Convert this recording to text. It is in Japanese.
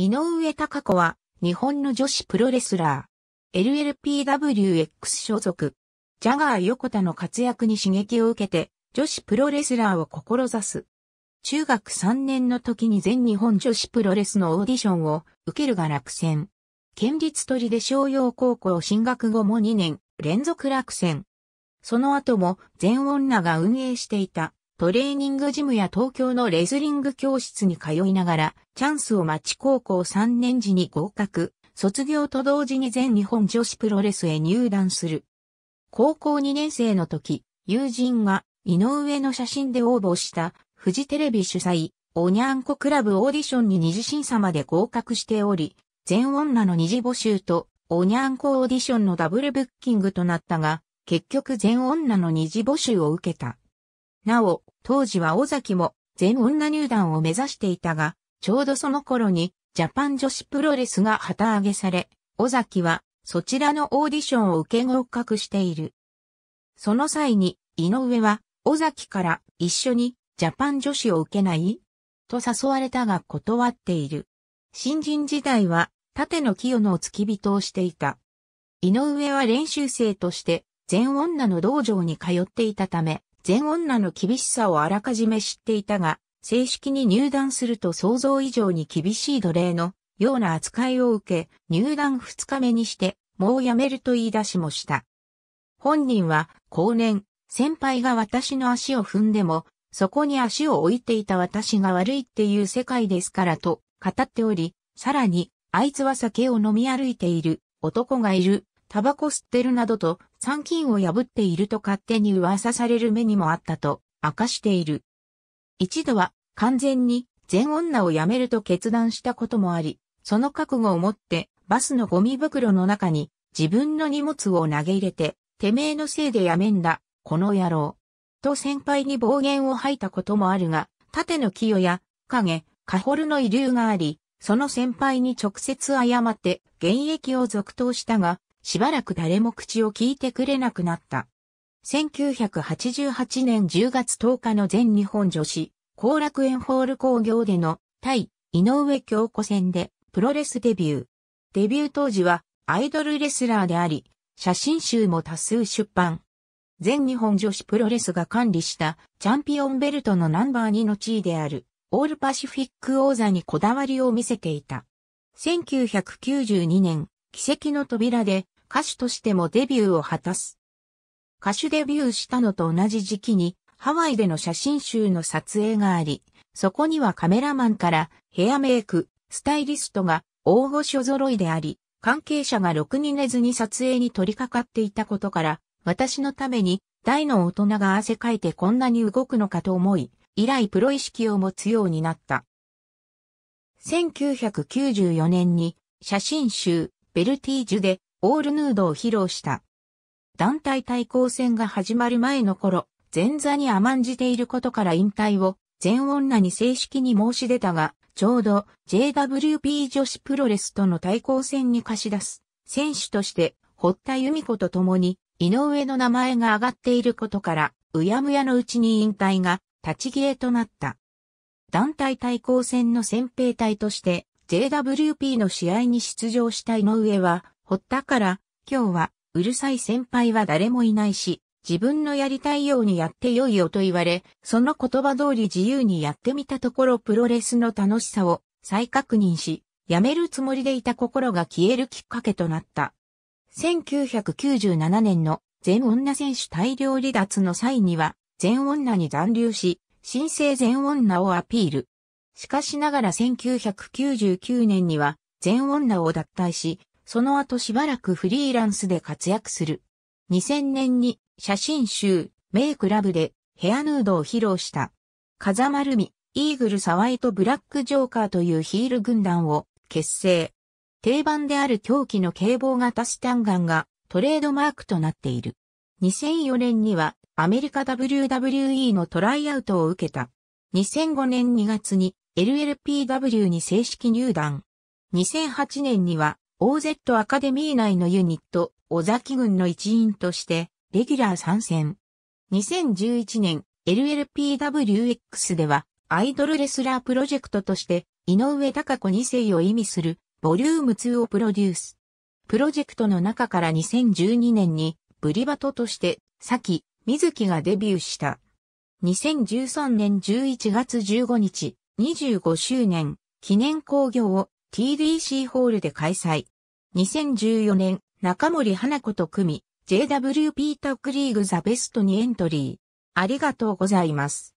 井上貴子は、日本の女子プロレスラー。LLPWX 所属。ジャガー横田の活躍に刺激を受けて、女子プロレスラーを志す。中学3年の時に全日本女子プロレスのオーディションを受けるが落選。県立鳥出商用高校進学後も2年連続落選。その後も全女が運営していたトレーニングジムや東京のレスリング教室に通いながら、チャンスを待ち高校3年時に合格、卒業と同時に全日本女子プロレスへ入団する。高校2年生の時、友人が井上の写真で応募したフジテレビ主催、おにゃんこクラブオーディションに二次審査まで合格しており、全女の二次募集と、おにゃんこオーディションのダブルブッキングとなったが、結局全女の二次募集を受けた。なお、当時は尾崎も全女入団を目指していたが、ちょうどその頃にジャパン女子プロレスが旗揚げされ、尾崎はそちらのオーディションを受け合格している。その際に井上は尾崎から一緒にジャパン女子を受けないと誘われたが断っている。新人時代は縦の清の付き人をしていた。井上は練習生として全女の道場に通っていたため、全女の厳しさをあらかじめ知っていたが、正式に入団すると想像以上に厳しい奴隷のような扱いを受け、入団2日目にして、もう辞めると言い出しもした。本人は、後年、先輩が私の足を踏んでも、そこに足を置いていた私が悪いっていう世界ですからと語っており、さらに、あいつは酒を飲み歩いている男がいるタバコ吸ってるなどと、参勤を破っていると勝手に噂される目にもあったと、明かしている。一度は、完全に、全女を辞めると決断したこともあり、その覚悟を持って、バスのゴミ袋の中に、自分の荷物を投げ入れて、てめえのせいで辞めんだ、この野郎。と先輩に暴言を吐いたこともあるが、盾の清や、影、カホルの遺留があり、その先輩に直接謝って、現役を続投したが、しばらく誰も口を聞いてくれなくなった。1988年10月10日の全日本女子、後楽園ホール工業での対井上京子戦でプロレスデビュー。デビュー当時はアイドルレスラーであり、写真集も多数出版。全日本女子プロレスが管理したチャンピオンベルトのナンバー2の地位であるオールパシフィック王座にこだわりを見せていた。1992年奇跡の扉で歌手としてもデビューを果たす。歌手デビューしたのと同じ時期にハワイでの写真集の撮影があり、そこにはカメラマンからヘアメイク、スタイリストが大御所揃いであり、関係者がろくに寝ずに撮影に取り掛かっていたことから、私のために大の大人が汗かいてこんなに動くのかと思い、以来プロ意識を持つようになった。1994年に写真集ベルティージュでオールヌードを披露した。団体対抗戦が始まる前の頃、前座に甘んじていることから引退を全女に正式に申し出たが、ちょうど JWP 女子プロレスとの対抗戦に貸し出す選手として堀田由美子と共に井上の名前が上がっていることから、うやむやのうちに引退が立ち消えとなった。団体対抗戦の先兵隊として JWP の試合に出場した井上は、ったから、今日は、うるさい先輩は誰もいないし、自分のやりたいようにやってよいよと言われ、その言葉通り自由にやってみたところプロレスの楽しさを再確認し、やめるつもりでいた心が消えるきっかけとなった。1997年の全女選手大量離脱の際には、全女に残留し、新生全女をアピール。しかしながら1999年には全女を脱退し、その後しばらくフリーランスで活躍する。2000年に写真集、メイクラブでヘアヌードを披露した。風丸美、イーグルサワイとブラックジョーカーというヒール軍団を結成。定番である狂気の警棒型スタンガンがトレードマークとなっている。2004年にはアメリカ WWE のトライアウトを受けた。2005年2月に LLPW に正式入団。2008年には OZ アカデミー内のユニット、尾崎軍の一員として、レギュラー参戦。2011年、LLPWX では、アイドルレスラープロジェクトとして、井上隆子2世を意味する、ボリューム2をプロデュース。プロジェクトの中から2012年に、ブリバトとして、さき、水木がデビューした。2013年11月15日、25周年記念興行を TDC ホールで開催。2014年、中森花子と組、JWP タックリーグザベストにエントリー。ありがとうございます。